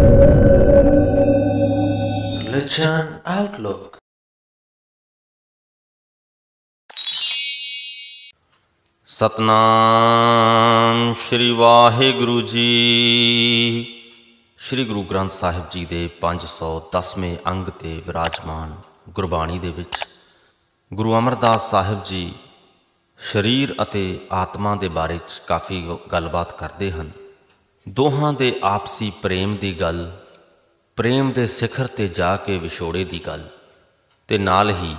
Religion Outlook Satnam ਸ੍ਰੀ ਵਾਹਿਗੁਰੂ ਜੀ ਸ੍ਰੀ ਗੁਰੂ ਗ੍ਰੰਥ ਸਾਹਿਬ ਜੀ ਦੇ 510ਵੇਂ ਅੰਗ ਤੇ ਵਿਰਾਜਮਾਨ ਗੁਰਬਾਣੀ ਦੇ ਵਿੱਚ ਗੁਰੂ ਅਮਰਦਾਸ ਸਾਹਿਬ ਜੀ ਸਰੀਰ ਅਤੇ ਆਤਮਾ ਦੇ ਬਾਰੇ ਚ ਕਾਫੀ ਗੱਲਬਾਤ ਕਰਦੇ ਹਨ ਦੋਹਾਂ ਦੇ ਆਪਸੀ ਪ੍ਰੇਮ ਦੀ ਗੱਲ ਪ੍ਰੇਮ ਦੇ ਸਿਖਰ ਤੇ ਜਾ ਕੇ ਵਿਛੋੜੇ ਦੀ ਗੱਲ ਤੇ ਨਾਲ ਹੀ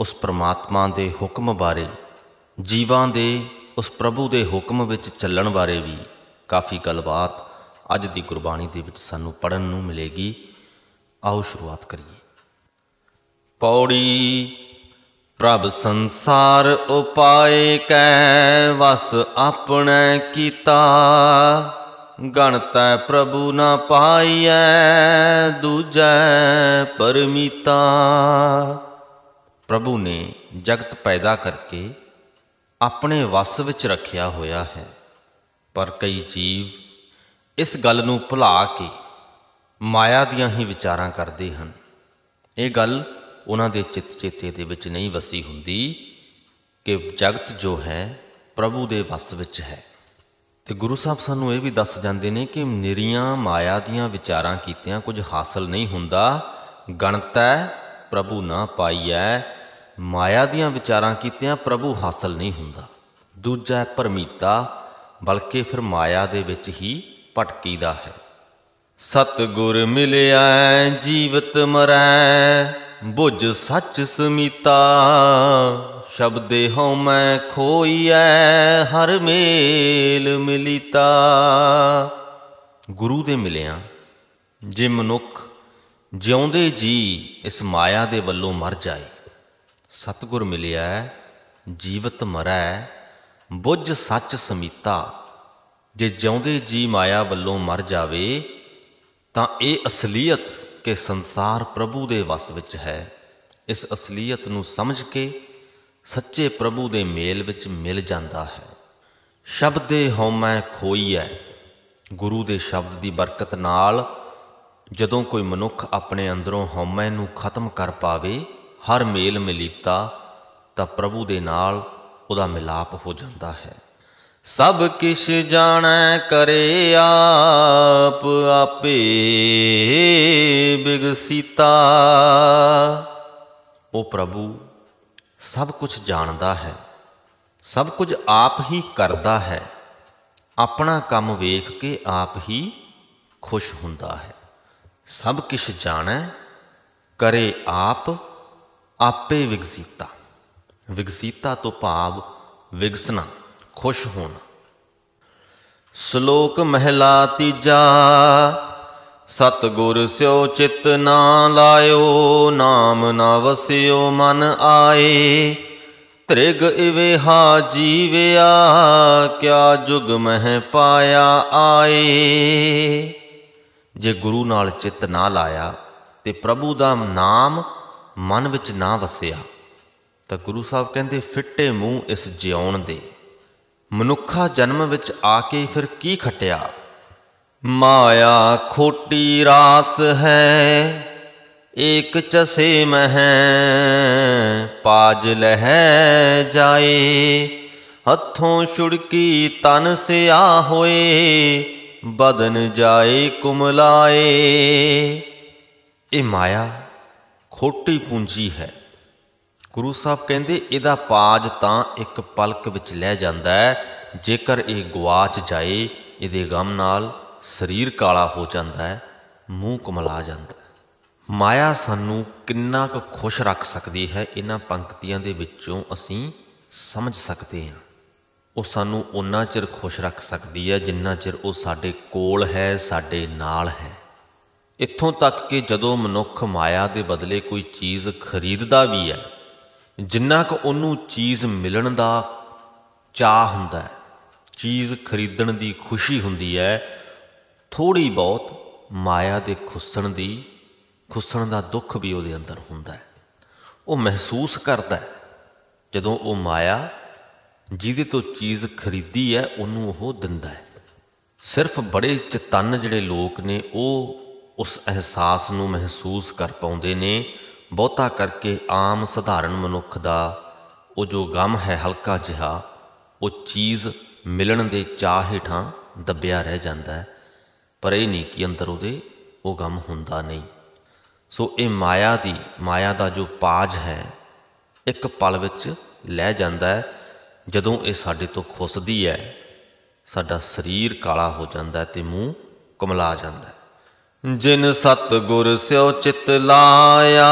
ਉਸ ਪ੍ਰਮਾਤਮਾ ਦੇ ਹੁਕਮ ਬਾਰੇ ਜੀਵਾਂ ਦੇ ਉਸ ਪ੍ਰਭੂ ਦੇ ਹੁਕਮ ਵਿੱਚ ਚੱਲਣ ਬਾਰੇ ਵੀ ਕਾਫੀ ਗੱਲਬਾਤ ਅੱਜ ਦੀ ਗੁਰਬਾਣੀ ਦੇ ਵਿੱਚ ਸਾਨੂੰ ਪੜਨ ਨੂੰ ਮਿਲੇਗੀ ਆਓ ਸ਼ੁਰੂਆਤ ਕਰੀਏ ਪੌੜੀ ਪ੍ਰਭ ਸੰਸਾਰ ਉਪਾਏ ਕੈ ਵਸ ਆਪਣੇ ਕੀਤਾ ਗਣਤੈ ਪ੍ਰਭੂ ਨਾ ਪਾਈਐ ਦੂਜੈ ਪਰਮਿਤਾ ਪ੍ਰਭੂ ਨੇ ਜਗਤ ਪੈਦਾ ਕਰਕੇ ਆਪਣੇ ਵਸ ਵਿੱਚ ਰੱਖਿਆ ਹੋਇਆ ਹੈ ਪਰ ਕਈ ਜੀਵ ਇਸ ਗੱਲ ਨੂੰ ਭੁਲਾ ਕੇ ਮਾਇਆ ਦੀਆਂ ਹੀ ਵਿਚਾਰਾਂ ਕਰਦੇ ਹਨ ਇਹ ਗੱਲ ਉਹਨਾਂ ਦੇ ਚਿੱਤ ਚੇਤੇ ਦੇ ਵਿੱਚ ਨਹੀਂ ਵਸੀ ਹੁੰਦੀ ਕਿ ਜਗਤ ਜੋ ਹੈ ਪ੍ਰਭੂ ਦੇ ਵਸ ਵਿੱਚ ਹੈ ਤੇ ਗੁਰੂ ਸਾਹਿਬ ਸਾਨੂੰ ਇਹ ਵੀ ਦੱਸ ਜਾਂਦੇ ਨੇ ਕਿ ਨਿਰੀਆਂ ਮਾਇਆ ਦੀਆਂ ਵਿਚਾਰਾਂ ਕੀਤਿਆਂ ਕੁਝ ਹਾਸਲ ਨਹੀਂ ਹੁੰਦਾ ਗਣਤੈ ਪ੍ਰਭੂ ਨਾ ਪਾਈਐ ਮਾਇਆ ਦੀਆਂ ਵਿਚਾਰਾਂ ਕੀਤਿਆਂ ਪ੍ਰਭੂ ਹਾਸਲ ਨਹੀਂ ਹੁੰਦਾ ਦੂਜਾ ਹੈ ਪਰਮੀਤਾ ਬਲਕਿ ਫਿਰ ਮਾਇਆ ਦੇ ਵਿੱਚ ਹੀ ਭਟਕੀਦਾ ਹੈ ਸਤ ਗੁਰ ਮਿਲਿਆ ਜੀਵਤ ਮਰੈ ਬੁਝ ਸੱਚ ਸਮੀਤਾ ਸ਼ਬਦੇ ਹਉ ਮੈਂ ਖੋਈਐ ਹਰ ਮੇਲ ਮਿਲੀਤਾ ਗੁਰੂ ਦੇ ਮਿਲਿਆ ਜੇ ਮਨੁੱਖ ਜਿਉਂਦੇ ਜੀ ਇਸ ਮਾਇਆ ਦੇ ਵੱਲੋਂ ਮਰ ਜਾਏ ਸਤਗੁਰ ਮਿਲਿਆ ਜੀਵਤ ਮਰੈ ਬੁੱਝ ਸੱਚ ਸਮੀਤਾ ਜੇ ਜਿਉਂਦੇ ਜੀ ਮਾਇਆ ਵੱਲੋਂ ਮਰ ਜਾਵੇ ਤਾਂ ਇਹ ਅਸਲੀਅਤ ਕਿ ਸੰਸਾਰ ਪ੍ਰਭੂ ਦੇ ਵਸ ਵਿੱਚ ਹੈ ਇਸ ਅਸਲੀਅਤ ਨੂੰ ਸਮਝ ਕੇ ਸੱਚੇ ਪ੍ਰਭੂ ਦੇ ਮੇਲ ਵਿੱਚ ਮਿਲ ਜਾਂਦਾ ਹੈ ਸ਼ਬਦੇ ਹਉਮੈ ਖੋਈਐ ਗੁਰੂ ਦੇ ਸ਼ਬਦ ਦੀ ਬਰਕਤ ਨਾਲ ਜਦੋਂ ਕੋਈ ਮਨੁੱਖ ਆਪਣੇ ਅੰਦਰੋਂ ਹਉਮੈ ਨੂੰ ਖਤਮ ਕਰ ਪਾਵੇ ਹਰ ਮੇਲ ਮਿਲੀਤਾ ਤਾਂ ਪ੍ਰਭੂ ਦੇ ਨਾਲ ਉਹਦਾ ਮਿਲਾਪ ਹੋ ਜਾਂਦਾ ਹੈ ਸਭ ਕਿਛ ਜਾਣੈ ਕਰੇ ਆਪ ਆਪੇ ਬਿਗਸੀਤਾ ਉਹ ਪ੍ਰਭੂ ਸਭ ਕੁਝ ਜਾਣਦਾ ਹੈ ਸਭ ਕੁਝ ਆਪ ਹੀ ਕਰਦਾ ਹੈ ਆਪਣਾ ਕੰਮ ਵੇਖ ਕੇ ਆਪ ਹੀ ਖੁਸ਼ ਹੁੰਦਾ ਹੈ ਸਭ ਕਿਛ ਜਾਣੈ ਕਰੇ ਆਪ ਆਪੇ ਵਿਗਸੀਤਾ ਵਿਗਸੀਤਾ ਤੋਂ ਭਾਵ ਵਿਗਸਨਾ ਖੁਸ਼ ਹੋਣਾ ਸ਼ਲੋਕ ਮਹਿਲਾ ਤੀਜਾ ਸਤ ਗੁਰ ਸਿਓ ਚਿਤ ਨਾ ਲਾਇਓ ਨਾਮ ਨਾ ਵਸਿਓ ਮਨ ਆਏ ਤ੍ਰਿਗ ਇਵੇਹਾ ਜੀਵਿਆ ਕਿਆ ਜੁਗ ਮਹਿ ਪਾਇਆ ਆਏ ਜੇ ਗੁਰੂ ਨਾਲ ਚਿਤ ਨਾ ਲਾਇਆ ਤੇ ਪ੍ਰਭੂ ਦਾ ਨਾਮ ਮਨ ਵਿੱਚ ਨਾ ਵਸਿਆ ਤਾਂ ਗੁਰੂ ਸਾਹਿਬ ਕਹਿੰਦੇ ਫਿੱਟੇ ਮੂੰਹ ਇਸ ਜਿਉਣ ਦੇ ਮਨੁੱਖਾ ਜਨਮ ਵਿੱਚ ਆ ਕੇ ਫਿਰ ਕੀ ਖਟਿਆ ਮਾਇਆ ਖੋਟੀ ਰਾਸ ਹੈ ਏਕ ਚਸੇ ਮਹਿ ਪਾਜ ਲਹਿ ਜਾਏ ਹੱਥੋਂ ਛੁੜਕੀ ਤਨ ਸਿਆ ਹੋਏ ਬਦਨ ਜਾਏ ਕੁਮਲਾਏ ਇਹ ਮਾਇਆ ਖੋਟੀ ਪੂੰਜੀ ਹੈ ਗੁਰੂ ਸਾਹਿਬ ਕਹਿੰਦੇ ਇਹਦਾ ਪਾਜ ਤਾਂ ਇੱਕ ਪਲਕ ਵਿੱਚ ਲੈ ਜਾਂਦਾ ਹੈ ਜੇਕਰ ਇਹ ਗਵਾਚ ਜਾਏ ਇਹਦੇ ਗਮ ਨਾਲ ਸਰੀਰ ਕਾਲਾ ਹੋ ਜਾਂਦਾ ਹੈ ਮੂੰਹ ਕਮਲਾ ਜਾਂਦਾ ਹੈ ਮਾਇਆ ਸਾਨੂੰ ਕਿੰਨਾ ਕੁ ਖੁਸ਼ ਰੱਖ ਸਕਦੀ ਹੈ ਇਹਨਾਂ ਪੰਕਤੀਆਂ ਦੇ ਵਿੱਚੋਂ ਅਸੀਂ ਸਮਝ ਸਕਦੇ ਹਾਂ ਉਹ ਸਾਨੂੰ ਉਨਾ ਚਿਰ ਖੁਸ਼ ਰੱਖ ਸਕਦੀ ਹੈ ਜਿੰਨਾ ਚਿਰ ਉਹ ਸਾਡੇ ਕੋਲ ਹੈ ਸਾਡੇ ਨਾਲ ਹੈ ਇੱਥੋਂ ਤੱਕ ਕਿ ਜਦੋਂ ਮਨੁੱਖ ਮਾਇਆ ਦੇ ਬਦਲੇ ਕੋਈ ਚੀਜ਼ ਖਰੀਦਦਾ ਵੀ ਹੈ ਜਿੰਨਾ ਕੁ ਉਹਨੂੰ ਚੀਜ਼ ਮਿਲਣ ਦਾ ਚਾਹ ਹੁੰਦਾ ਹੈ ਚੀਜ਼ ਖਰੀਦਣ ਦੀ ਖੁਸ਼ੀ ਹੁੰਦੀ ਹੈ ਥੋੜੀ ਬਹੁਤ ਮਾਇਆ ਦੇ ਖੁੱਸਣ ਦੀ ਖੁੱਸਣ ਦਾ ਦੁੱਖ ਵੀ ਉਹਦੇ ਅੰਦਰ ਹੁੰਦਾ ਹੈ ਉਹ ਮਹਿਸੂਸ ਕਰਦਾ ਹੈ ਜਦੋਂ ਉਹ ਮਾਇਆ ਜਿਹਦੇ ਤੋਂ ਚੀਜ਼ ਖਰੀਦੀ ਹੈ ਉਹਨੂੰ ਉਹ ਦਿੰਦਾ ਹੈ ਸਿਰਫ ਬੜੇ ਚਤੰਨ ਜਿਹੜੇ ਲੋਕ ਨੇ ਉਹ ਉਸ ਅਹਿਸਾਸ ਨੂੰ ਮਹਿਸੂਸ ਕਰ ਪਾਉਂਦੇ ਨੇ ਬਹੁਤਾ ਕਰਕੇ ਆਮ ਸਧਾਰਨ ਮਨੁੱਖ ਦਾ ਉਹ ਜੋ ਗਮ ਹੈ ਹਲਕਾ ਜਿਹਾ ਉਹ ਚੀਜ਼ ਮਿਲਣ ਦੇ ਚਾਹ ਹੇਠਾਂ ਦੱਬਿਆ ਰਹਿ ਜਾਂਦਾ ਹੈ ਪਰ ਇਹ ਨਹੀਂ ਕਿ ਅੰਦਰ ਉਹਦੇ ਉਹ ਗਮ ਹੁੰਦਾ ਨਹੀਂ ਸੋ ਇਹ ਮਾਇਆ ਦੀ ਮਾਇਆ ਦਾ ਜੋ ਪਾਜ ਹੈ ਇੱਕ ਪਲ ਵਿੱਚ ਲੈ ਜਾਂਦਾ ਹੈ ਜਦੋਂ ਇਹ ਸਾਡੇ ਤੋਂ ਖੁੱਸਦੀ ਹੈ ਸਾਡਾ ਸਰੀਰ ਕਾਲਾ ਹੋ ਜਾਂਦਾ ਤੇ ਮੂੰਹ ਕਮਲਾ ਜਾਂਦਾ ਜਿਨ ਸਤ ਗੁਰ ਸਿਓ ਚਿਤ ਲਾਇਆ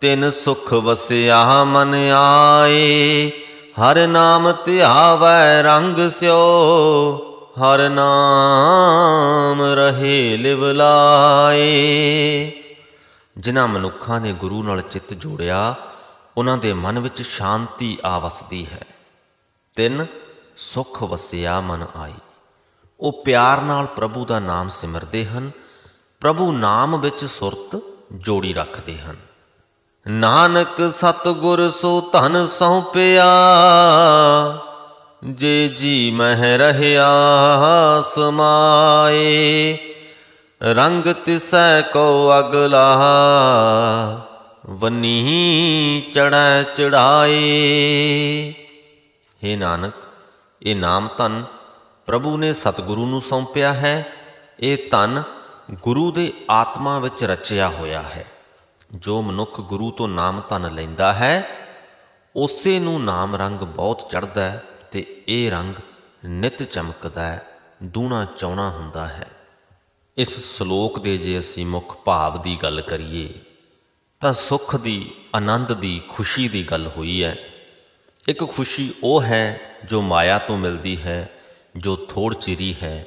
ਤਿਨ ਸੁਖ ਵਸਿਆ ਮਨ ਆਏ ਹਰ ਨਾਮ ਧਿਆਵੈ ਰੰਗ ਸਿਓ ਹਰ ਨਾਮ ਰਹੇ ਲਿਵ ਲਾਏ ਜਿਨ੍ਹਾਂ ਮਨੁੱਖਾਂ ਨੇ ਗੁਰੂ ਨਾਲ ਚਿੱਤ ਜੋੜਿਆ ਉਹਨਾਂ ਦੇ ਮਨ ਵਿੱਚ ਸ਼ਾਂਤੀ ਆ ਵਸਦੀ ਹੈ ਤਿਨ ਸੁਖ ਵਸਿਆ ਮਨ ਆਈ ਉਹ ਪਿਆਰ ਨਾਲ ਪ੍ਰਭੂ ਦਾ ਨਾਮ ਸਿਮਰਦੇ ਹਨ ਪ੍ਰਭੂ ਨਾਮ ਵਿੱਚ ਸੁਰਤ ਜੋੜੀ ਰੱਖਦੇ ਹਨ ਨਾਨਕ ਸਤਗੁਰ ਸੋ ਧਨ ਸੌਪਿਆ ਜੇ ਜੀ ਮਹਿ ਰਹਿਆ ਸਮਾਏ ਰੰਗ ਤਿਸੈ ਕੋ ਅਗਲਾ ਵਨੀ ਚੜੈ ਚੜਾਏ हे ਨਾਨਕ ਇਹ ਨਾਮ ਧਨ ਪ੍ਰਭੂ ਨੇ ਸਤਿਗੁਰੂ ਨੂੰ ਸੌਂਪਿਆ ਹੈ ਇਹ ਧਨ ਗੁਰੂ ਦੇ ਆਤਮਾ ਵਿੱਚ ਰਚਿਆ ਹੋਇਆ ਹੈ ਜੋ ਮਨੁੱਖ ਗੁਰੂ ਤੋਂ ਨਾਮ ਧਨ ਲੈਂਦਾ ਹੈ ਉਸੇ ਨੂੰ ਨਾਮ ਰੰਗ ਬਹੁਤ ਚੜਦਾ ਹੈ ਤੇ ਇਹ ਰੰਗ ਨਿਤ ਚਮਕਦਾ ਹੈ ਦੂਣਾ ਚੌਣਾ ਹੁੰਦਾ ਹੈ ਇਸ ਸ਼ਲੋਕ ਦੇ ਜੇ ਅਸੀਂ ਮੁੱਖ ਭਾਵ ਦੀ ਗੱਲ ਕਰੀਏ ਤਾਂ ਸੁੱਖ ਦੀ ਆਨੰਦ ਦੀ ਖੁਸ਼ੀ ਦੀ ਗੱਲ ਹੋਈ ਹੈ ਇੱਕ ਖੁਸ਼ੀ ਉਹ ਹੈ ਜੋ ਮਾਇਆ ਤੋਂ ਮਿਲਦੀ ਹੈ ਜੋ ਥੋੜ ਚਿਰੀ ਹੈ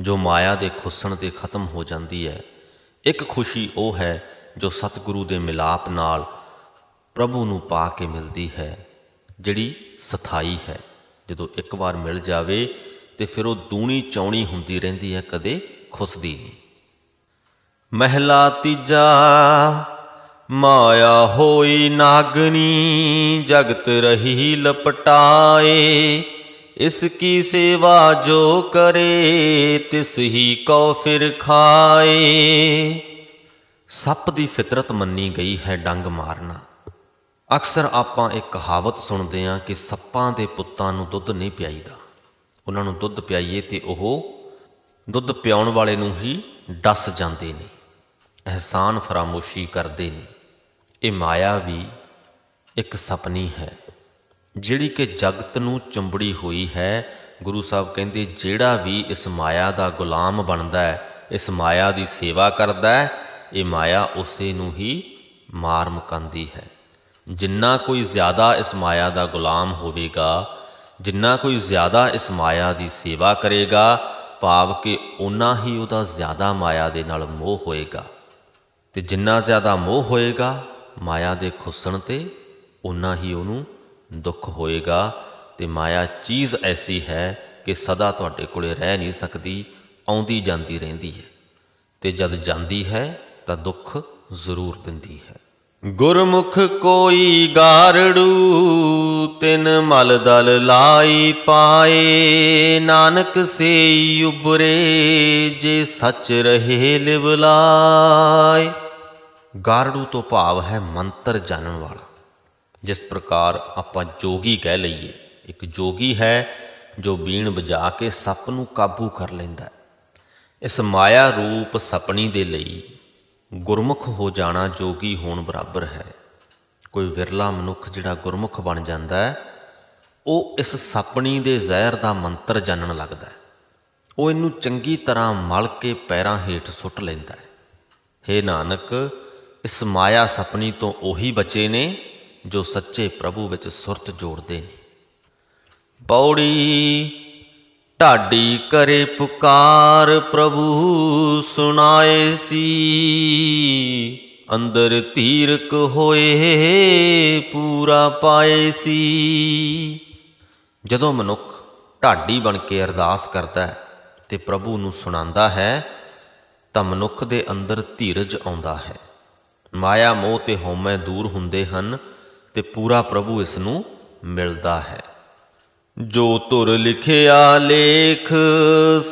ਜੋ ਮਾਇਆ ਦੇ ਖੁੱਸਣ ਤੇ ਖਤਮ ਹੋ ਜਾਂਦੀ ਹੈ ਇੱਕ ਖੁਸ਼ੀ ਉਹ ਹੈ ਜੋ ਸਤਿਗੁਰੂ ਦੇ ਮਿਲਾਪ ਨਾਲ ਪ੍ਰਭੂ ਨੂੰ ਪਾ ਕੇ ਮਿਲਦੀ ਹੈ ਜਿਹੜੀ ਸਥਾਈ ਹੈ ਜਦੋਂ ਇੱਕ ਵਾਰ ਮਿਲ ਜਾਵੇ ਤੇ ਫਿਰ ਉਹ ਦੂਣੀ ਚੌਣੀ ਹੁੰਦੀ ਰਹਿੰਦੀ ਹੈ ਕਦੇ ਖੁੱਸਦੀ ਨਹੀਂ ਮਹਿਲਾ ਤੀਜਾ ਮਾਇਆ ਹੋਈ ਨਾਗਨੀ ਜਗਤ ਰਹੀ ਲਪਟਾਏ ਇਸ ਕੀ ਸੇਵਾ ਜੋ ਕਰੇ ਤਿਸ ਹੀ ਕੋ ਫਿਰ ਖਾਏ ਸੱਪ ਦੀ ਫਿਤਰਤ ਮੰਨੀ ਗਈ ਹੈ ਡੰਗ ਮਾਰਨਾ ਅਕਸਰ ਆਪਾਂ ਇੱਕ ਕਹਾਵਤ ਸੁਣਦੇ ਹਾਂ ਕਿ ਸੱਪਾਂ ਦੇ ਪੁੱਤਾਂ ਨੂੰ ਦੁੱਧ ਨਹੀਂ ਪਿਆਈਦਾ ਉਹਨਾਂ ਨੂੰ ਦੁੱਧ ਪਿਆਈਏ ਤੇ ਉਹ ਦੁੱਧ ਪਿਆਉਣ ਵਾਲੇ ਨੂੰ ਹੀ ਡਸ ਜਾਂਦੇ ਨੇ ਅਹਿਸਾਨ ਫਰਾਮੋਸ਼ੀ ਕਰਦੇ ਨੇ ਇਹ ਮਾਇਆ ਵੀ ਇੱਕ ਸੁਪਨੀ ਹੈ ਜਿਹੜੀ ਕਿ ਜਗਤ ਨੂੰ ਚੁੰਬੜੀ ਹੋਈ ਹੈ ਗੁਰੂ ਸਾਹਿਬ ਕਹਿੰਦੇ ਜਿਹੜਾ ਵੀ ਇਸ ਮਾਇਆ ਦਾ ਗੁਲਾਮ ਬਣਦਾ ਹੈ ਇਸ ਮਾਇਆ ਦੀ ਸੇਵਾ ਕਰਦਾ ਹੈ ਇਹ ਮਾਇਆ ਉਸੇ ਨੂੰ ਹੀ ਮਾਰ ਮਕਾਂਦੀ ਹੈ ਜਿੰਨਾ ਕੋਈ ਜ਼ਿਆਦਾ ਇਸ ਮਾਇਆ ਦਾ ਗੁਲਾਮ ਹੋਵੇਗਾ ਜਿੰਨਾ ਕੋਈ ਜ਼ਿਆਦਾ ਇਸ ਮਾਇਆ ਦੀ ਸੇਵਾ ਕਰੇਗਾ ਭਾਵ ਕਿ ਉਨਾ ਹੀ ਉਹਦਾ ਜ਼ਿਆਦਾ ਮਾਇਆ ਦੇ ਨਾਲ ਮੋਹ ਹੋਏਗਾ ਤੇ ਜਿੰਨਾ ਜ਼ਿਆਦਾ ਮੋਹ ਹੋਏਗਾ ਮਾਇਆ ਦੇ ਖੁੱਸਣ ਤੇ ਉਨਾ ਹੀ ਉਹਨੂੰ ਦੁੱਖ ਹੋਏਗਾ ਤੇ ਮਾਇਆ ਚੀਜ਼ ਐਸੀ ਹੈ ਕਿ ਸਦਾ ਤੁਹਾਡੇ ਕੋਲੇ ਰਹਿ ਨਹੀਂ ਸਕਦੀ ਆਉਂਦੀ ਜਾਂਦੀ ਰਹਿੰਦੀ ਹੈ ਤੇ ਜਦ ਜਾਂਦੀ ਹੈ ਤਾਂ ਦੁੱਖ ਜ਼ਰੂਰ ਦਿੰਦੀ ਹੈ ਗੁਰਮੁਖ ਕੋਈ ਗਾਰੜੂ ਤਿਨ ਮਲ ਦਲ ਲਾਈ ਪਾਏ ਨਾਨਕ ਸੇ ਉਬਰੇ ਜੇ ਸੱਚ ਰਹੇ ਲਿਵ ਗਾਰੜੂ ਤੋਂ ਭਾਵ ਹੈ ਮੰਤਰ ਜਾਣਨ ਵਾਲਾ ਜਿਸ ਪ੍ਰਕਾਰ ਆਪਾਂ ਜੋਗੀ ਕਹਿ ਲਈਏ ਇੱਕ ਜੋਗੀ ਹੈ ਜੋ ਬੀਣ ਵਜਾ ਕੇ ਸੱਪ ਨੂੰ ਕਾਬੂ ਕਰ ਲੈਂਦਾ ਹੈ ਇਸ ਮਾਇਆ ਰੂਪ ਸਪਣੀ ਦੇ ਲਈ ਗੁਰਮੁਖ ਹੋ ਜਾਣਾ ਜੋਗੀ ਹੋਣ ਬਰਾਬਰ ਹੈ ਕੋਈ ਵਿਰਲਾ ਮਨੁੱਖ ਜਿਹੜਾ ਗੁਰਮੁਖ ਬਣ ਜਾਂਦਾ ਹੈ ਉਹ ਇਸ ਸਪਣੀ ਦੇ ਜ਼ਹਿਰ ਦਾ ਮੰਤਰ ਜਾਣਨ ਲੱਗਦਾ ਹੈ ਉਹ ਇਹਨੂੰ ਚੰਗੀ ਤਰ੍ਹਾਂ ਮਲ ਕੇ ਪੈਰਾਂ ਹੇਠ ਸੁੱਟ ਲੈਂਦਾ ਹੈ हे ਨਾਨਕ ਇਸ ਮਾਇਆ ਸਪਣੀ ਤੋਂ ਉਹੀ ਬਚੇ ਨੇ ਜੋ ਸੱਚੇ ਪ੍ਰਭੂ ਵਿੱਚ ਸੁਰਤ ਜੋੜਦੇ ਨੇ ਬੌੜੀ ਢਾਡੀ ਕਰੇ ਪੁਕਾਰ ਪ੍ਰਭੂ ਸੁਣਾਏ ਸੀ ਅੰਦਰ ਤੀਰਕ ਹੋਏ ਪੂਰਾ ਪਾਏ ਸੀ ਜਦੋਂ ਮਨੁੱਖ ਢਾਡੀ ਬਣ ਕੇ ਅਰਦਾਸ ਕਰਦਾ ਹੈ ਤੇ ਪ੍ਰਭੂ ਨੂੰ ਸੁਣਾਉਂਦਾ ਹੈ ਤਾਂ ਮਨੁੱਖ ਦੇ ਅੰਦਰ ਧੀਰਜ ਆਉਂਦਾ ਹੈ ਮਾਇਆ ਮੋਹ ਤੇ ਹਉਮੈ ਦੂਰ ਹੁੰਦੇ ਹਨ ਤੇ ਪੂਰਾ ਪ੍ਰਭੂ ਇਸ ਨੂੰ ਮਿਲਦਾ ਹੈ ਜੋ ਤੁਰ ਲਿਖਿਆ ਲੇਖ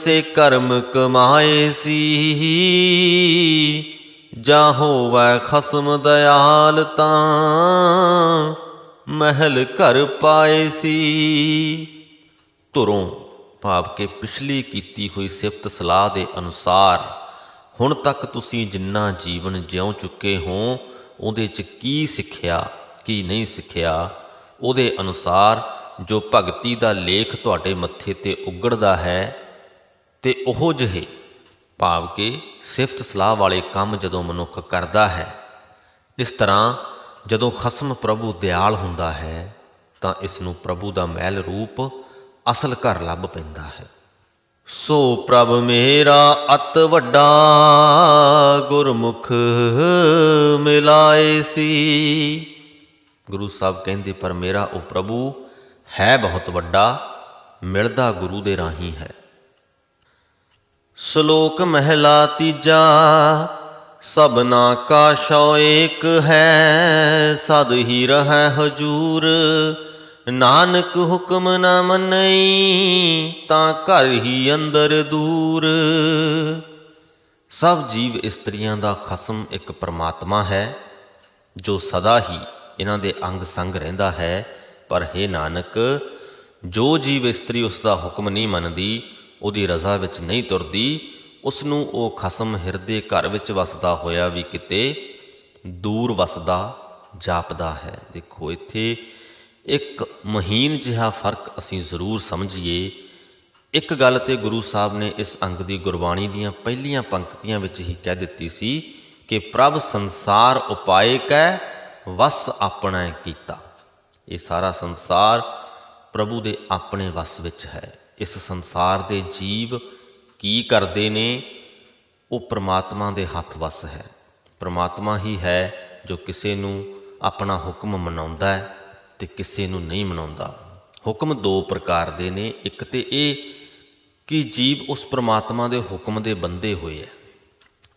ਸੇ ਕਰਮ ਕਮਾਏ ਸੀ ਜਾ ਹੋਵੇ ਖਸਮ ਦਿਆਲ ਤਾਂ ਮਹਿਲ ਘਰ ਪਾਏ ਸੀ ਤੁਰੋਂ ਭਾਵ ਕੇ ਪਿਛਲੀ ਕੀਤੀ ਹੋਈ ਸਿਫਤ ਸਲਾਹ ਦੇ ਅਨੁਸਾਰ ਹੁਣ ਤੱਕ ਤੁਸੀਂ ਜਿੰਨਾ ਜੀਵਨ ਜਿਉ ਚੁੱਕੇ ਹੋ ਉਹਦੇ ਚ ਕੀ ਸਿੱਖਿਆ ਕੀ ਨਹੀਂ ਸਿੱਖਿਆ ਉਹਦੇ ਅਨੁਸਾਰ ਜੋ ਭਗਤੀ ਦਾ ਲੇਖ ਤੁਹਾਡੇ ਮੱਥੇ ਤੇ ਉਗੜਦਾ ਹੈ ਤੇ ਉਹ ਜਿਹੇ ਭਾਵ ਕਿ ਸਿਫਤ ਸਲਾਹ ਵਾਲੇ ਕੰਮ ਜਦੋਂ ਮਨੁੱਖ ਕਰਦਾ ਹੈ ਇਸ ਤਰ੍ਹਾਂ ਜਦੋਂ ਖਸਮ ਪ੍ਰਭੂ ਦਿਆਲ ਹੁੰਦਾ ਹੈ ਤਾਂ ਇਸ ਨੂੰ ਪ੍ਰਭੂ ਦਾ ਮਹਿਲ ਰੂਪ ਅਸਲ ਘਰ ਲੱਭ ਪੈਂਦਾ ਹੈ ਸੋ ਪ੍ਰਭ ਮੇਰਾ ਅਤ ਵੱਡਾ ਗੁਰਮੁਖ ਮਿਲਾਏ ਸੀ ਗੁਰੂ ਸਾਹਿਬ ਕਹਿੰਦੇ ਪਰ ਮੇਰਾ ਉਹ ਪ੍ਰਭੂ ਹੈ ਬਹੁਤ ਵੱਡਾ ਮਿਲਦਾ ਗੁਰੂ ਦੇ ਰਾਹੀ ਹੈ ਸ਼ਲੋਕ ਮਹਿਲਾ ਤੀਜਾ ਸਭਨਾ ਕਾ ਸ਼ੌ ਏਕ ਹੈ ਸਦ ਹੀ ਰਹੈ ਹਜੂਰ ਨਾਨਕ ਹੁਕਮ ਨਾ ਮੰਨਈ ਤਾਂ ਘਰ ਹੀ ਅੰਦਰ ਦੂਰ ਸਭ ਜੀਵ ਇਸਤਰੀਆਂ ਦਾ ਖਸਮ ਇੱਕ ਪਰਮਾਤਮਾ ਹੈ ਜੋ ਸਦਾ ਹੀ ਇਹਨਾਂ ਦੇ ਅੰਗ ਸੰਗ ਰਹਿੰਦਾ ਹੈ ਪਰ हे ਨਾਨਕ ਜੋ ਜੀਵ ਇਸਤਰੀ ਉਸ ਦਾ ਹੁਕਮ ਨਹੀਂ ਮੰਨਦੀ ਉਹਦੀ ਰਜ਼ਾ ਵਿੱਚ ਨਹੀਂ ਤੁਰਦੀ ਉਸ ਨੂੰ ਉਹ ਖਸਮ ਹਿਰਦੇ ਘਰ ਵਿੱਚ ਵਸਦਾ ਹੋਇਆ ਵੀ ਕਿਤੇ ਦੂਰ ਵਸਦਾ ਜਾਪਦਾ ਹੈ ਦੇਖੋ ਇੱਥੇ ਇੱਕ ਮਹੀਨ ਜਿਹਾ ਫਰਕ ਅਸੀਂ ਜ਼ਰੂਰ ਸਮਝੀਏ ਇੱਕ ਗੱਲ ਤੇ ਗੁਰੂ ਸਾਹਿਬ ਨੇ ਇਸ ਅੰਗ ਦੀ ਗੁਰਬਾਣੀ ਦੀਆਂ ਪਹਿਲੀਆਂ ਪੰਕਤੀਆਂ ਵਿੱਚ ਹੀ ਕਹਿ ਦਿੱਤੀ ਸੀ ਕਿ ਪ੍ਰਭ ਸੰਸਾਰ ਉਪਾਇਕ ਹੈ ਵਸ ਆਪਣਾ ਕੀਤਾ ਇਹ ਸਾਰਾ ਸੰਸਾਰ ਪ੍ਰਭੂ ਦੇ ਆਪਣੇ ਵਸ ਵਿੱਚ ਹੈ ਇਸ ਸੰਸਾਰ ਦੇ ਜੀਵ ਕੀ ਕਰਦੇ ਨੇ ਉਹ ਪ੍ਰਮਾਤਮਾ ਦੇ ਹੱਥ ਵਸ ਹੈ ਪ੍ਰਮਾਤਮਾ ਹੀ ਹੈ ਜੋ ਕਿਸੇ ਨੂੰ ਆਪਣਾ ਹੁਕਮ ਮਨਾਉਂਦਾ ਹੈ ਤੇ ਕਿਸੇ ਨੂੰ ਨਹੀਂ ਮਨਾਉਂਦਾ ਹੁਕਮ ਦੋ ਪ੍ਰਕਾਰ ਦੇ ਨੇ ਇੱਕ ਤੇ ਇਹ ਕਿ ਜੀਵ ਉਸ ਪ੍ਰਮਾਤਮਾ ਦੇ ਹੁਕਮ ਦੇ ਬੰਦੇ ਹੋਏ ਹੈ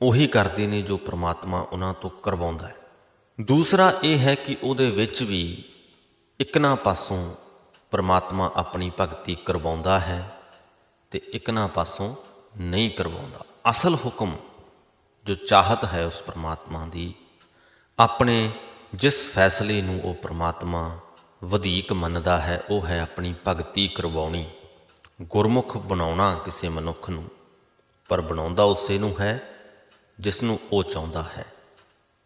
ਉਹੀ ਕਰਦੇ ਨੇ ਜੋ ਪ੍ਰਮਾਤਮਾ ਉਹਨਾਂ ਤੋਂ ਕਰਵਾਉਂਦਾ ਹੈ ਦੂਸਰਾ ਇਹ ਹੈ ਕਿ ਉਹਦੇ ਵਿੱਚ ਵੀ ਨਾ ਪਾਸੋਂ ਪਰਮਾਤਮਾ ਆਪਣੀ ਭਗਤੀ ਕਰਵਾਉਂਦਾ ਹੈ ਤੇ ਨਾ ਪਾਸੋਂ ਨਹੀਂ ਕਰਵਾਉਂਦਾ ਅਸਲ ਹੁਕਮ ਜੋ ਚਾਹਤ ਹੈ ਉਸ ਪਰਮਾਤਮਾ ਦੀ ਆਪਣੇ ਜਿਸ ਫੈਸਲੇ ਨੂੰ ਉਹ ਪਰਮਾਤਮਾ ਵਧੇਕ ਮੰਨਦਾ ਹੈ ਉਹ ਹੈ ਆਪਣੀ ਭਗਤੀ ਕਰਵਾਉਣੀ ਗੁਰਮੁਖ ਬਣਾਉਣਾ ਕਿਸੇ ਮਨੁੱਖ ਨੂੰ ਪਰ ਬਣਾਉਂਦਾ ਉਸੇ ਨੂੰ ਹੈ ਜਿਸ ਨੂੰ ਉਹ ਚਾਹੁੰਦਾ ਹੈ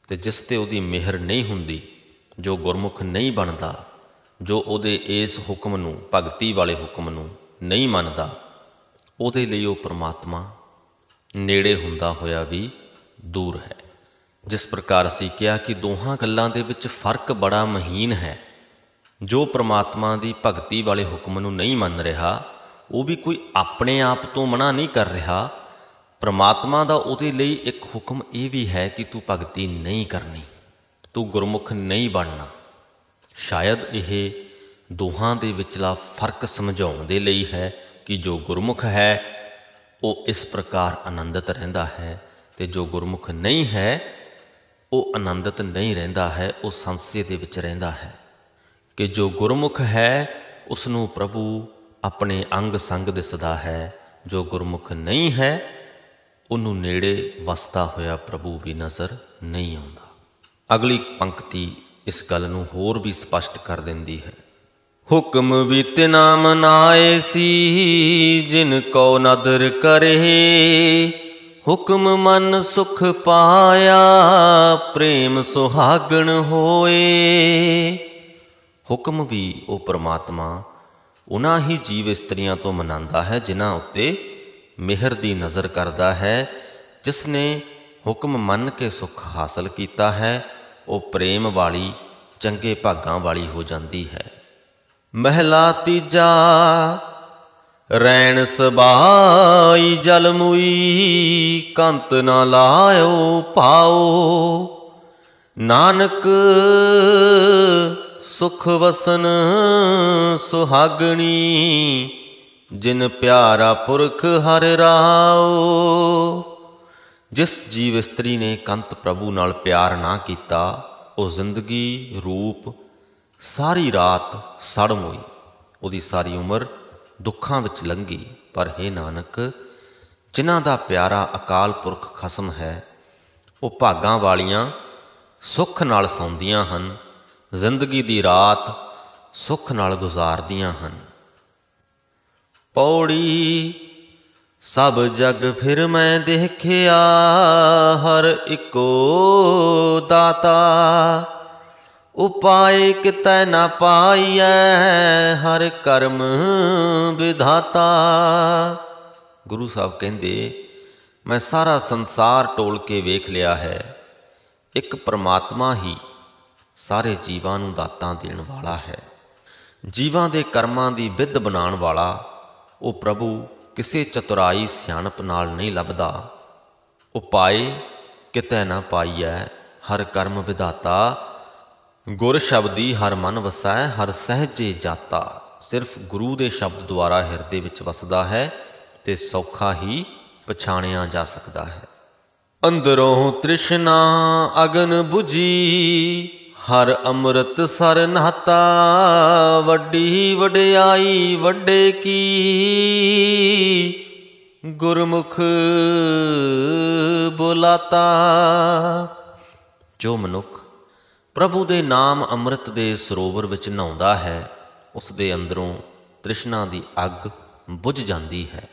ਤੇ ਜਿਸ ਤੇ ਉਹਦੀ ਮਿਹਰ ਨਹੀਂ ਹੁੰਦੀ ਜੋ ਗੁਰਮੁਖ ਨਹੀਂ ਬਣਦਾ ਜੋ ਉਹਦੇ ਇਸ ਹੁਕਮ ਨੂੰ ਭਗਤੀ ਵਾਲੇ ਹੁਕਮ ਨੂੰ ਨਹੀਂ ਮੰਨਦਾ ਉਹਦੇ ਲਈ ਉਹ ਪ੍ਰਮਾਤਮਾ ਨੇੜੇ ਹੁੰਦਾ ਹੋਇਆ ਵੀ ਦੂਰ ਹੈ ਜਿਸ ਪ੍ਰਕਾਰ ਅਸੀਂ ਕਿਹਾ ਕਿ ਦੋਹਾਂ ਗੱਲਾਂ ਦੇ ਵਿੱਚ ਫਰਕ ਬੜਾ ਮਹੀਨ ਹੈ ਜੋ ਪ੍ਰਮਾਤਮਾ ਦੀ ਭਗਤੀ ਵਾਲੇ ਹੁਕਮ ਨੂੰ ਨਹੀਂ ਮੰਨ ਰਿਹਾ ਉਹ ਵੀ ਕੋਈ ਆਪਣੇ ਆਪ ਤੋਂ ਮਨਾ ਨਹੀਂ ਕਰ ਰਿਹਾ ਪ੍ਰਮਾਤਮਾ ਦਾ ਉਹਦੇ ਲਈ ਇੱਕ ਹੁਕਮ ਇਹ ਵੀ ਹੈ ਕਿ ਤੂੰ ਭਗਤੀ ਨਹੀਂ ਕਰਨੀ ਤੂੰ ਗੁਰਮੁਖ ਨਹੀਂ ਬਣਨਾ ਸ਼ਾਇਦ ਇਹ ਦੋਹਾਂ ਦੇ ਵਿਚਲਾ ਫਰਕ ਸਮਝਾਉਣ ਦੇ ਲਈ ਹੈ ਕਿ ਜੋ ਗੁਰਮੁਖ ਹੈ ਉਹ ਇਸ ਪ੍ਰਕਾਰ ਆਨੰਦਿਤ ਰਹਿੰਦਾ ਹੈ ਤੇ ਜੋ ਗੁਰਮੁਖ ਨਹੀਂ ਹੈ ਉਹ ਆਨੰਦਿਤ ਨਹੀਂ ਰਹਿੰਦਾ ਹੈ ਉਹ ਸੰਸੇ ਦੇ ਵਿੱਚ ਰਹਿੰਦਾ ਹੈ ਕਿ ਜੋ ਗੁਰਮੁਖ ਹੈ ਉਸ ਨੂੰ ਪ੍ਰਭੂ ਆਪਣੇ ਅੰਗ ਸੰਗ ਦਿਸਦਾ ਹੈ ਜੋ ਗੁਰਮੁਖ ਨਹੀਂ ਹੈ ਉਹਨੂੰ ਨੇੜੇ ਵਸਦਾ ਹੋਇਆ ਪ੍ਰਭੂ ਵੀ ਨਜ਼ਰ ਨਹੀਂ ਆਉਂਦਾ ਅਗਲੀ ਪੰਕਤੀ ਇਸ ਗੱਲ ਨੂੰ ਹੋਰ ਵੀ ਸਪਸ਼ਟ ਕਰ ਦਿੰਦੀ ਹੈ ਹੁਕਮ ਤੇ ਨਾਮ ਨਾਏ ਸੀ ਜਿਨ ਕੋ ਨਦਰ ਕਰੇ ਹੁਕਮ ਮਨ ਸੁਖ ਪਾਇਆ ਪ੍ਰੇਮ ਸੁਹਾਗਣ ਹੋਏ ਹੁਕਮ ਵੀ ਉਹ ਪ੍ਰਮਾਤਮਾ ਉਹਨਾਂ ਹੀ ਜੀਵ ਇਸਤਰੀਆਂ ਤੋਂ ਮਨਾਂਦਾ ਹੈ ਜਿਨ੍ਹਾਂ ਉੱਤੇ ਮਿਹਰ ਦੀ ਨਜ਼ਰ ਕਰਦਾ ਹੈ ਜਿਸ ਨੇ ਹੁਕਮ ਮੰਨ ਕੇ ਸੁਖ ਹਾਸਲ ਕੀਤਾ ਹੈ ਉਹ ਪ੍ਰੇਮ ਵਾਲੀ ਚੰਗੇ ਭਾਗਾਂ ਵਾਲੀ ਹੋ ਜਾਂਦੀ ਹੈ ਮਹਿਲਾ ਤੀਜਾ ਰੈਣ ਸਬਾਈ ਜਲ ਮੁਈ ਕੰਤ ਨਾ ਲਾਇਓ ਪਾਓ ਨਾਨਕ ਸੁਖ ਵਸਨ ਸੁਹਾਗਣੀ ਜਿਨ ਪਿਆਰਾ ਪੁਰਖ ਹਰ ਰਾਉ ਜਿਸ ਜੀਵ ਇਸਤਰੀ ਨੇ ਕੰਤ ਪ੍ਰਭੂ ਨਾਲ ਪਿਆਰ ਨਾ ਕੀਤਾ ਉਹ ਜ਼ਿੰਦਗੀ ਰੂਪ ਸਾਰੀ ਰਾਤ ਸੜਮ ਹੋਈ ਉਹਦੀ ਸਾਰੀ ਉਮਰ ਦੁੱਖਾਂ ਵਿੱਚ ਲੰਗੀ ਪਰ हे ਨਾਨਕ ਜਿਨ੍ਹਾਂ ਦਾ ਪਿਆਰਾ ਅਕਾਲ ਪੁਰਖ ਖਸਮ ਹੈ ਉਹ ਭਾਗਾਂ ਵਾਲੀਆਂ ਸੁੱਖ ਨਾਲ ਸੌਂਦੀਆਂ ਹਨ ਜ਼ਿੰਦਗੀ ਦੀ ਰਾਤ ਸੁੱਖ ਨਾਲ ਗੁਜ਼ਾਰਦੀਆਂ ਹਨ ਪੌੜੀ ਸਭ ਜਗ ਫਿਰ ਮੈਂ ਦੇਖਿਆ ਹਰ ਇੱਕੋ ਦਾਤਾ ਉਪਾਏ ਕਿਤੈ ਨਾ ਪਾਈਐ ਹਰ ਕਰਮ ਵਿਧਾਤਾ ਗੁਰੂ ਸਾਹਿਬ ਕਹਿੰਦੇ ਮੈਂ ਸਾਰਾ ਸੰਸਾਰ ਟੋਲ ਕੇ ਵੇਖ ਲਿਆ ਹੈ ਇੱਕ ਪਰਮਾਤਮਾ ਹੀ ਸਾਰੇ ਜੀਵਾਂ ਨੂੰ ਦਾਤਾਂ ਦੇਣ ਵਾਲਾ ਹੈ ਜੀਵਾਂ ਦੇ ਕਰਮਾਂ ਦੀ ਵਿੱਧ ਬਣਾਉਣ ਵਾਲਾ ਉਹ ਪ੍ਰਭੂ ਕਿਸੇ ਚਤੁਰਾਈ ਸਿਆਣਪ ਨਾਲ ਨਹੀਂ ਲੱਭਦਾ ਉਪਾਏ ਕਿਤੇ ਨਾ ਪਾਈਐ ਹਰ ਕਰਮ ਵਿਧਾਤਾ ਗੁਰ ਸ਼ਬਦੀ ਹਰ ਮਨ ਵਸੈ ਹਰ ਸਹਜੇ ਜਾਤਾ ਸਿਰਫ ਗੁਰੂ ਦੇ ਸ਼ਬਦ ਦੁਆਰਾ ਹਿਰਦੇ ਵਿੱਚ ਵਸਦਾ ਹੈ ਤੇ ਸੌਖਾ ਹੀ ਪਛਾਣਿਆ ਜਾ ਸਕਦਾ ਹੈ ਅੰਦਰੋਂ ਤ੍ਰਿਸ਼ਨਾ ਅਗਨ 부ਜੀ ਹਰ ਅੰਮ੍ਰਿਤ ਸਰ ਨਹਤਾ ਵੱਡੀ ਵਡਿਆਈ ਵੱਡੇ ਕੀ ਗੁਰਮੁਖ ਬੁਲਾਤਾ ਜੋ ਮਨੁੱਖ ਪ੍ਰਭੂ ਦੇ ਨਾਮ ਅੰਮ੍ਰਿਤ ਦੇ ਸਰੋਵਰ ਵਿੱਚ ਨਹਾਉਂਦਾ ਹੈ ਉਸ ਦੇ ਅੰਦਰੋਂ ਤ੍ਰਿਸ਼ਨਾ ਦੀ ਅੱਗ ਬੁਝ ਜਾਂਦੀ ਹੈ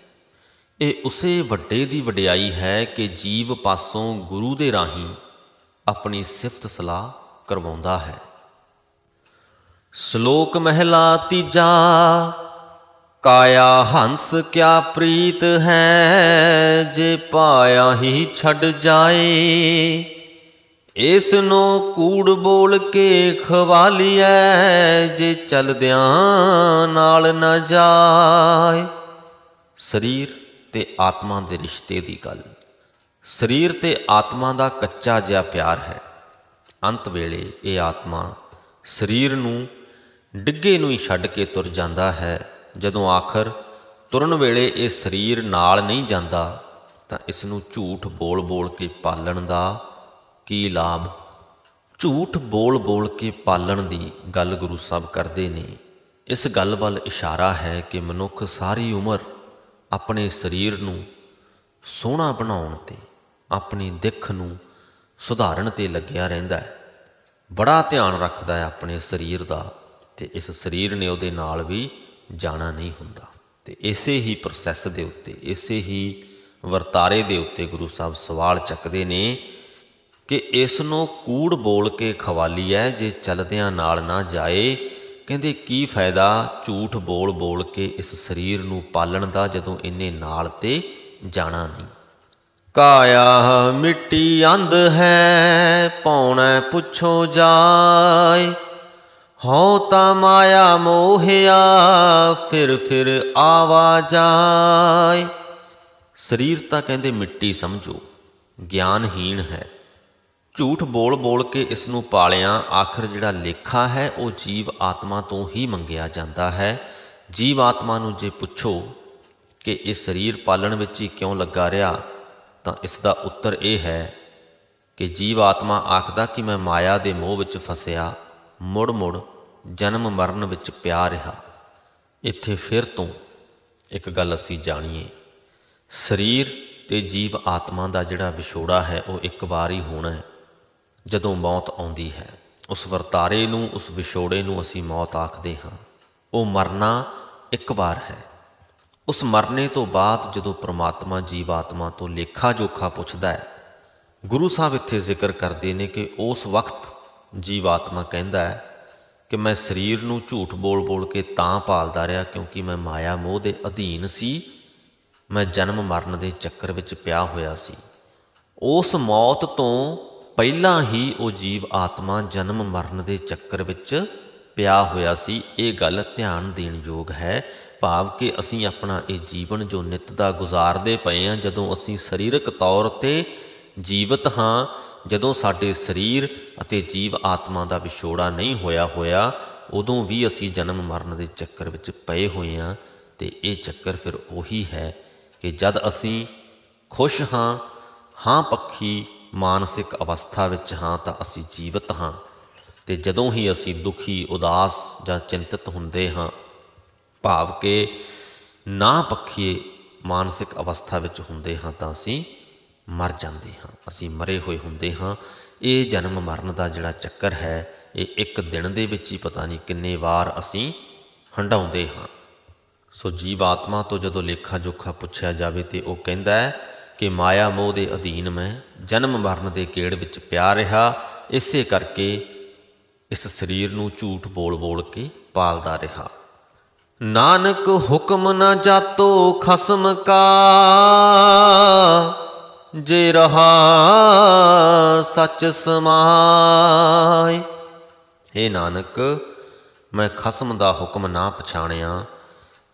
ਇਹ ਉਸੇ ਵੱਡੇ ਦੀ ਵਡਿਆਈ ਹੈ ਕਿ ਜੀਵ ਪਾਸੋਂ ਗੁਰੂ ਦੇ ਰਾਹੀਂ ਆਪਣੀ ਸਿਫਤ ਸਲਾਹ ਕਰਵਾਉਂਦਾ ਹੈ ਸ਼ਲੋਕ ਮਹਿਲਾ ਤੀਜਾ ਕਾਇਆ ਹੰਸ ਕਿਆ ਪ੍ਰੀਤ ਹੈ ਜੇ ਪਾਇਆ ਹੀ ਛੱਡ ਜਾਏ ਇਸ ਨੂੰ ਕੂੜ ਬੋਲ ਕੇ ਖਵਾਲੀਐ ਜੇ ਚਲਦਿਆਂ ਨਾਲ ਨਾ ਜਾਏ ਸਰੀਰ ਤੇ ਆਤਮਾ ਦੇ ਰਿਸ਼ਤੇ ਦੀ ਗੱਲ ਸਰੀਰ ਤੇ ਆਤਮਾ ਦਾ ਕੱਚਾ ਜਿਹਾ ਪਿਆਰ ਹੈ ਅੰਤ ਵੇਲੇ ਇਹ ਆਤਮਾ ਸਰੀਰ ਨੂੰ ਡਿੱਗੇ ਨੂੰ ਹੀ ਛੱਡ ਕੇ ਤੁਰ ਜਾਂਦਾ ਹੈ ਜਦੋਂ ਆਖਰ ਤੁਰਨ ਵੇਲੇ ਇਹ ਸਰੀਰ ਨਾਲ ਨਹੀਂ ਜਾਂਦਾ ਤਾਂ ਇਸ ਨੂੰ ਝੂਠ ਬੋਲ-ਬੋਲ ਕੇ ਪਾਲਣ ਦਾ ਕੀ ਲਾਭ ਝੂਠ ਬੋਲ-ਬੋਲ ਕੇ ਪਾਲਣ ਦੀ ਗੱਲ ਗੁਰੂ ਸਾਹਿਬ ਕਰਦੇ ਨੇ ਇਸ ਗੱਲ ਵੱਲ ਇਸ਼ਾਰਾ ਹੈ ਕਿ ਮਨੁੱਖ ਸਾਰੀ ਉਮਰ ਆਪਣੇ ਸਰੀਰ ਨੂੰ ਸੋਹਣਾ ਬਣਾਉਣ ਤੇ ਆਪਣੀ ਦਿੱਖ ਨੂੰ ਸੁਧਾਰਨ ਤੇ ਲੱਗਿਆ ਰਹਿੰਦਾ ਹੈ ਬੜਾ ਧਿਆਨ ਰੱਖਦਾ ਹੈ ਆਪਣੇ ਸਰੀਰ ਦਾ ਤੇ ਇਸ ਸਰੀਰ ਨੇ ਉਹਦੇ ਨਾਲ ਵੀ ਜਾਣਾ ਨਹੀਂ ਹੁੰਦਾ ਤੇ ਇਸੇ ਹੀ ਪ੍ਰੋਸੈਸ ਦੇ ਉੱਤੇ ਇਸੇ ਹੀ ਵਰਤਾਰੇ ਦੇ ਉੱਤੇ ਗੁਰੂ ਸਾਹਿਬ ਸਵਾਲ ਚੱਕਦੇ ਨੇ ਕਿ ਇਸ ਨੂੰ ਕੂੜ ਬੋਲ ਕੇ ਖਵਾਲੀ ਹੈ ਜੇ ਚਲਦਿਆਂ ਨਾਲ ਨਾ ਜਾਏ ਕਹਿੰਦੇ ਕੀ ਫਾਇਦਾ ਝੂਠ ਬੋਲ ਬੋਲ ਕੇ ਇਸ ਸਰੀਰ ਨੂੰ ਪਾਲਣ ਦਾ ਜਦੋਂ ਇੰਨੇ ਨਾਲ ਤੇ ਜਾਣਾ ਨਹੀਂ ਕਾਇਆ ਮਿੱਟੀ ਅੰਧ ਹੈ ਪੌਣਾ ਪੁੱਛੋ ਜਾਏ ਹਉ ਤਾ ਮਾਇਆ ਮੋਹਿਆ ਫਿਰ ਫਿਰ ਆਵਾ ਜਾਏ ਸਰੀਰ ਤਾਂ ਕਹਿੰਦੇ ਮਿੱਟੀ ਸਮਝੋ ਗਿਆਨਹੀਣ ਹੈ ਝੂਠ ਬੋਲ ਬੋਲ ਕੇ ਇਸ ਨੂੰ ਪਾਲਿਆ ਆਖਰ ਜਿਹੜਾ ਲੇਖਾ ਹੈ ਉਹ ਜੀਵ ਆਤਮਾ ਤੋਂ ਹੀ ਮੰਗਿਆ ਜਾਂਦਾ ਹੈ ਜੀਵ ਆਤਮਾ ਨੂੰ ਜੇ ਪੁੱਛੋ ਕਿ ਇਹ ਸਰੀਰ ਪਾਲਣ ਵਿੱਚ ਹੀ ਕਿਉਂ ਲੱਗਾ ਰਿਹਾ ਤਾਂ ਇਸ ਦਾ ਉੱਤਰ ਇਹ ਹੈ ਕਿ ਜੀਵ ਆਤਮਾ ਆਖਦਾ ਕਿ ਮੈਂ ਮਾਇਆ ਦੇ ਮੋਹ ਵਿੱਚ ਫਸਿਆ ਮੁੜ ਮੁੜ ਜਨਮ ਮਰਨ ਵਿੱਚ ਪਿਆ ਰਿਹਾ ਇੱਥੇ ਫਿਰ ਤੋਂ ਇੱਕ ਗੱਲ ਅਸੀਂ ਜਾਣੀਏ ਸਰੀਰ ਤੇ ਜੀਵ ਆਤਮਾ ਦਾ ਜਿਹੜਾ ਵਿਛੋੜਾ ਹੈ ਉਹ ਇੱਕ ਵਾਰ ਹੀ ਹੋਣਾ ਹੈ ਜਦੋਂ ਮੌਤ ਆਉਂਦੀ ਹੈ ਉਸ ਵਰਤਾਰੇ ਨੂੰ ਉਸ ਵਿਛੋੜੇ ਨੂੰ ਅਸੀਂ ਮੌਤ ਆਖਦੇ ਹਾਂ ਉਹ ਮਰਨਾ ਇੱਕ ਵਾਰ ਹੈ ਉਸ ਮਰਨੇ ਤੋਂ ਬਾਅਦ ਜਦੋਂ ਪ੍ਰਮਾਤਮਾ ਜੀਵਾਤਮਾ ਤੋਂ ਲੇਖਾ ਜੋਖਾ ਪੁੱਛਦਾ ਹੈ ਗੁਰੂ ਸਾਹਿਬ ਇੱਥੇ ਜ਼ਿਕਰ ਕਰਦੇ ਨੇ ਕਿ ਉਸ ਵਕਤ ਜੀਵਾਤਮਾ ਕਹਿੰਦਾ ਹੈ ਕਿ ਮੈਂ ਸਰੀਰ ਨੂੰ ਝੂਠ ਬੋਲ-ਬੋਲ ਕੇ ਤਾਂ ਪਾਲਦਾ ਰਿਹਾ ਕਿਉਂਕਿ ਮੈਂ ਮਾਇਆ ਮੋਹ ਦੇ ਅਧੀਨ ਸੀ ਮੈਂ ਜਨਮ ਮਰਨ ਦੇ ਚੱਕਰ ਵਿੱਚ ਪਿਆ ਹੋਇਆ ਸੀ ਉਸ ਮੌਤ ਤੋਂ ਪਹਿਲਾਂ ਹੀ ਉਹ ਜੀਵ ਆਤਮਾ ਜਨਮ ਮਰਨ ਦੇ ਚੱਕਰ ਵਿੱਚ ਪਿਆ ਹੋਇਆ ਸੀ ਇਹ ਗੱਲ ਧਿਆਨ ਦੇਣ ਯੋਗ ਹੈ ਭਾਵ ਕਿ ਅਸੀਂ ਆਪਣਾ ਇਹ ਜੀਵਨ ਜੋ ਨਿਤ ਦਾ ਗੁਜ਼ਾਰਦੇ ਪਏ ਆ ਜਦੋਂ ਅਸੀਂ ਸਰੀਰਕ ਤੌਰ ਤੇ ਜੀਵਤ ਹਾਂ ਜਦੋਂ ਸਾਡੇ ਸਰੀਰ ਅਤੇ ਜੀਵ ਆਤਮਾ ਦਾ ਵਿਛੋੜਾ ਨਹੀਂ ਹੋਇਆ ਹੋਇਆ ਉਦੋਂ ਵੀ ਅਸੀਂ ਜਨਮ ਮਰਨ ਦੇ ਚੱਕਰ ਵਿੱਚ ਪਏ ਹੋਏ ਆ ਤੇ ਇਹ ਚੱਕਰ ਫਿਰ ਉਹੀ ਹੈ ਕਿ ਜਦ ਅਸੀਂ ਖੁਸ਼ ਹਾਂ ਹਾਂ ਪੱਖੀ ਮਾਨਸਿਕ ਅਵਸਥਾ ਵਿੱਚ ਹਾਂ ਤਾਂ ਅਸੀਂ ਜੀਵਤ ਹਾਂ ਤੇ ਜਦੋਂ ਹੀ ਅਸੀਂ ਦੁਖੀ ਉਦਾਸ ਜਾਂ ਚਿੰਤਤ ਹੁੰਦੇ ਹਾਂ ਭਾਵ ਕਿ ਨਾ ਪੱਖੀਏ ਮਾਨਸਿਕ ਅਵਸਥਾ ਵਿੱਚ ਹੁੰਦੇ ਹਾਂ ਤਾਂ ਅਸੀਂ ਮਰ ਜਾਂਦੇ ਹਾਂ ਅਸੀਂ ਮਰੇ ਹੋਏ ਹੁੰਦੇ ਹਾਂ ਇਹ ਜਨਮ ਮਰਨ ਦਾ ਜਿਹੜਾ ਚੱਕਰ ਹੈ ਇਹ ਇੱਕ ਦਿਨ ਦੇ ਵਿੱਚ ਹੀ ਪਤਾ ਨਹੀਂ ਕਿੰਨੇ ਵਾਰ ਅਸੀਂ ਹੰਡਾਉਂਦੇ ਹਾਂ ਸੋ ਜੀਵ ਆਤਮਾ ਤੋਂ ਜਦੋਂ ਲੇਖਾ ਜੋਖਾ ਪੁੱਛਿਆ ਜਾਵੇ ਤੇ ਉਹ ਕਹਿੰਦਾ ਹੈ ਕਿ ਮਾਇਆ ਮੋਹ ਦੇ ਅਧੀਨ ਮੈਂ ਜਨਮ ਮਰਨ ਦੇ ਕੇੜ ਵਿੱਚ ਪਿਆ ਰਿਹਾ ਇਸੇ ਕਰਕੇ ਇਸ ਸਰੀਰ ਨੂੰ ਝੂਠ ਬੋਲ ਬੋਲ ਕੇ ਪਾਲਦਾ ਰਿਹਾ ਨਾਨਕ ਹੁਕਮ ਨਾ ਜਾਤੋ ਖਸਮ ਕਾ ਜੇ ਰਹਾ ਸੱਚ ਸਮਾਈ ਏ ਨਾਨਕ ਮੈਂ ਖਸਮ ਦਾ ਹੁਕਮ ਨਾ ਪਛਾਣਿਆ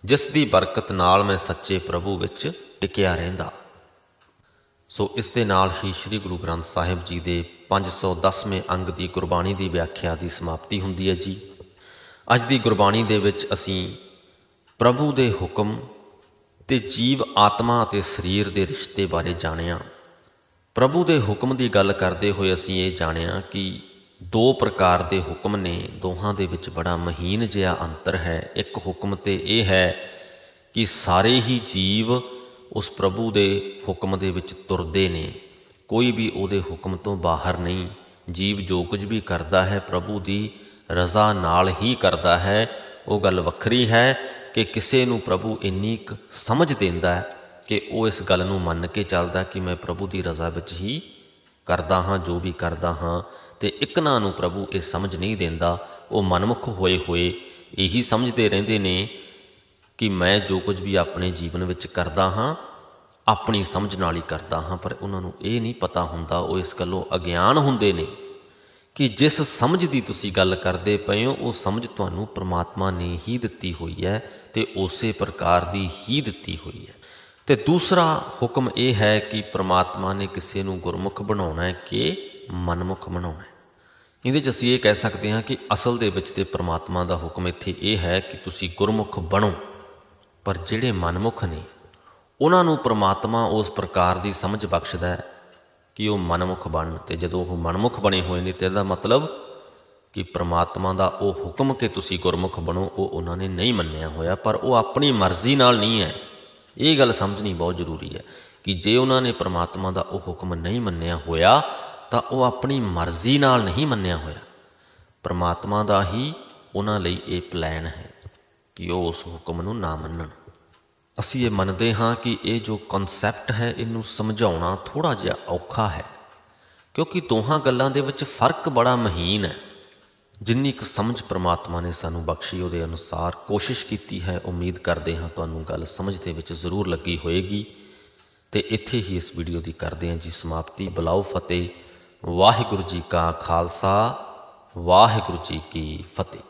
ਜਿਸ ਦੀ ਬਰਕਤ ਨਾਲ ਮੈਂ ਸੱਚੇ ਪ੍ਰਭੂ ਵਿੱਚ ਟਿਕਿਆ ਰਹਿੰਦਾ ਸੋ ਇਸ ਦੇ ਨਾਲ ਹੀ ਸ੍ਰੀ ਗੁਰੂ ਗ੍ਰੰਥ ਸਾਹਿਬ ਜੀ ਦੇ 510ਵੇਂ ਅੰਗ ਦੀ ਗੁਰਬਾਣੀ ਦੀ ਵਿਆਖਿਆ ਦੀ ਸਮਾਪਤੀ ਹੁੰਦੀ ਹੈ ਜੀ ਅੱਜ ਦੀ ਗੁਰਬਾਣੀ ਦੇ ਵਿੱਚ ਅਸੀਂ ਪ੍ਰਭੂ ਦੇ ਹੁਕਮ ਤੇ ਜੀਵ ਆਤਮਾ ਅਤੇ ਸਰੀਰ ਦੇ ਰਿਸ਼ਤੇ ਬਾਰੇ ਜਾਣਿਆ ਪ੍ਰਭੂ ਦੇ ਹੁਕਮ ਦੀ ਗੱਲ ਕਰਦੇ ਹੋਏ ਅਸੀਂ ਇਹ ਜਾਣਿਆ ਕਿ ਦੋ ਪ੍ਰਕਾਰ ਦੇ ਹੁਕਮ ਨੇ ਦੋਹਾਂ ਦੇ ਵਿੱਚ ਬੜਾ ਮਹੀਨ ਜਿਹਾ ਅੰਤਰ ਹੈ ਇੱਕ ਹੁਕਮ ਤੇ ਇਹ ਹੈ ਕਿ ਸਾਰੇ ਹੀ ਜੀਵ ਉਸ ਪ੍ਰਭੂ ਦੇ ਹੁਕਮ ਦੇ ਵਿੱਚ ਤੁਰਦੇ ਨੇ ਕੋਈ ਵੀ ਉਹਦੇ ਹੁਕਮ ਤੋਂ ਬਾਹਰ ਨਹੀਂ ਜੀਵ ਜੋ ਕੁਝ ਵੀ ਕਰਦਾ ਹੈ ਪ੍ਰਭੂ ਦੀ ਰਜ਼ਾ ਨਾਲ ਹੀ ਕਰਦਾ ਹੈ ਉਹ ਗੱਲ ਵੱਖਰੀ ਹੈ ਕਿ ਕਿਸੇ ਨੂੰ ਪ੍ਰਭੂ ਇੰਨੀ ਸਮਝ ਦਿੰਦਾ ਹੈ ਕਿ ਉਹ ਇਸ ਗੱਲ ਨੂੰ ਮੰਨ ਕੇ ਚੱਲਦਾ ਕਿ ਮੈਂ ਪ੍ਰਭੂ ਦੀ ਰਜ਼ਾ ਵਿੱਚ ਹੀ ਕਰਦਾ ਹਾਂ ਜੋ ਵੀ ਕਰਦਾ ਹਾਂ ਤੇ ਇਕਨਾਂ ਨੂੰ ਪ੍ਰਭੂ ਇਹ ਸਮਝ ਨਹੀਂ ਦਿੰਦਾ ਉਹ ਮਨਮੁਖ ਹੋਏ ਹੋਏ ਇਹੀ ਸਮਝਦੇ ਰਹਿੰਦੇ ਨੇ ਕਿ ਮੈਂ ਜੋ ਕੁਝ ਵੀ ਆਪਣੇ ਜੀਵਨ ਵਿੱਚ ਕਰਦਾ ਹਾਂ ਆਪਣੀ ਸਮਝ ਨਾਲ ਹੀ ਕਰਦਾ ਹਾਂ ਪਰ ਉਹਨਾਂ ਨੂੰ ਇਹ ਨਹੀਂ ਪਤਾ ਹੁੰਦਾ ਉਹ ਇਸ ਗੱਲੋਂ ਅਗਿਆਨ ਹੁੰਦੇ ਨੇ ਕਿ ਜਿਸ ਸਮਝ ਦੀ ਤੁਸੀਂ ਗੱਲ ਕਰਦੇ ਪਏ ਹੋ ਉਹ ਸਮਝ ਤੁਹਾਨੂੰ ਪ੍ਰਮਾਤਮਾ ਨੇ ਹੀ ਦਿੱਤੀ ਹੋਈ ਹੈ ਤੇ ਉਸੇ ਪ੍ਰਕਾਰ ਦੀ ਹੀ ਦਿੱਤੀ ਹੋਈ ਹੈ ਤੇ ਦੂਸਰਾ ਹੁਕਮ ਇਹ ਹੈ ਕਿ ਪ੍ਰਮਾਤਮਾ ਨੇ ਕਿਸੇ ਨੂੰ ਗੁਰਮੁਖ ਬਣਾਉਣਾ ਹੈ ਕਿ ਮਨਮੁਖ ਬਣਾਉਣਾ ਹੈ ਇਹਦੇ 'ਚ ਅਸੀਂ ਇਹ ਕਹਿ ਸਕਦੇ ਹਾਂ ਕਿ ਅਸਲ ਦੇ ਵਿੱਚ ਤੇ ਪ੍ਰਮਾਤਮਾ ਦਾ ਹੁਕਮ ਇੱਥੇ ਇਹ ਹੈ ਕਿ ਤੁਸੀਂ ਗੁਰਮੁਖ ਬਣੋ ਪਰ ਜਿਹੜੇ ਮਨਮੁਖ ਨੇ ਉਹਨਾਂ ਨੂੰ ਪ੍ਰਮਾਤਮਾ ਉਸ ਪ੍ਰਕਾਰ ਦੀ ਸਮਝ ਬਖਸ਼ਦਾ ਹੈ ਕਿ ਉਹ ਮਨਮੁਖ ਬਣਨ ਤੇ ਜਦੋਂ ਉਹ ਮਨਮੁਖ ਬਣੇ ਹੋਏ ਨੇ ਤੇ ਇਹਦਾ ਮਤਲਬ ਕਿ ਪ੍ਰਮਾਤਮਾ ਦਾ ਉਹ ਹੁਕਮ ਕਿ ਤੁਸੀਂ ਗੁਰਮੁਖ ਬਣੋ ਉਹ ਉਹਨਾਂ ਨੇ ਨਹੀਂ ਮੰਨਿਆ ਹੋਇਆ ਪਰ ਉਹ ਆਪਣੀ ਮਰਜ਼ੀ ਨਾਲ ਨਹੀਂ ਹੈ ਇਹ ਗੱਲ ਸਮਝਣੀ ਬਹੁਤ ਜ਼ਰੂਰੀ ਹੈ ਕਿ ਜੇ ਉਹਨਾਂ ਨੇ ਪ੍ਰਮਾਤਮਾ ਦਾ ਉਹ ਹੁਕਮ ਨਹੀਂ ਮੰਨਿਆ ਹੋਇਆ ਤਾਂ ਉਹ ਆਪਣੀ ਮਰਜ਼ੀ ਨਾਲ ਨਹੀਂ ਮੰਨਿਆ ਹੋਇਆ ਪ੍ਰਮਾਤਮਾ ਦਾ ਹੀ ਉਹਨਾਂ ਲਈ ਇਹ ਪਲਾਨ ਹੈ ਕਿ ਉਹ ਉਸ ਹੁਕਮ ਨੂੰ ਨਾ ਮੰਨਣ ਅਸੀਂ ਇਹ ਮੰਨਦੇ ਹਾਂ ਕਿ ਇਹ ਜੋ ਕਨਸੈਪਟ ਹੈ ਇਹਨੂੰ ਸਮਝਾਉਣਾ ਥੋੜਾ ਜਿਹਾ ਔਖਾ ਹੈ ਕਿਉਂਕਿ ਦੋਹਾਂ ਗੱਲਾਂ ਦੇ ਵਿੱਚ ਫਰਕ ਬੜਾ ਮਹੀਨ ਹੈ ਜਿੰਨੀ ਕੁ ਸਮਝ ਪ੍ਰਮਾਤਮਾ ਨੇ ਸਾਨੂੰ ਬਖਸ਼ੀ ਉਹਦੇ ਅਨੁਸਾਰ ਕੋਸ਼ਿਸ਼ ਕੀਤੀ ਹੈ ਉਮੀਦ ਕਰਦੇ ਹਾਂ ਤੁਹਾਨੂੰ ਗੱਲ ਸਮਝ ਦੇ ਵਿੱਚ ਜ਼ਰੂਰ ਲੱਗੀ ਹੋਏਗੀ ਤੇ ਇੱਥੇ ਹੀ ਇਸ ਵੀਡੀਓ ਦੀ ਕਰਦੇ ਹਾਂ ਜੀ ਸਮਾਪਤੀ ਬਲਾਉ ਫਤਿਹ ਵਾਹਿਗੁਰੂ ਜੀ ਕਾ ਖਾਲਸਾ ਵਾਹਿਗੁਰੂ ਜੀ ਕੀ ਫਤਿਹ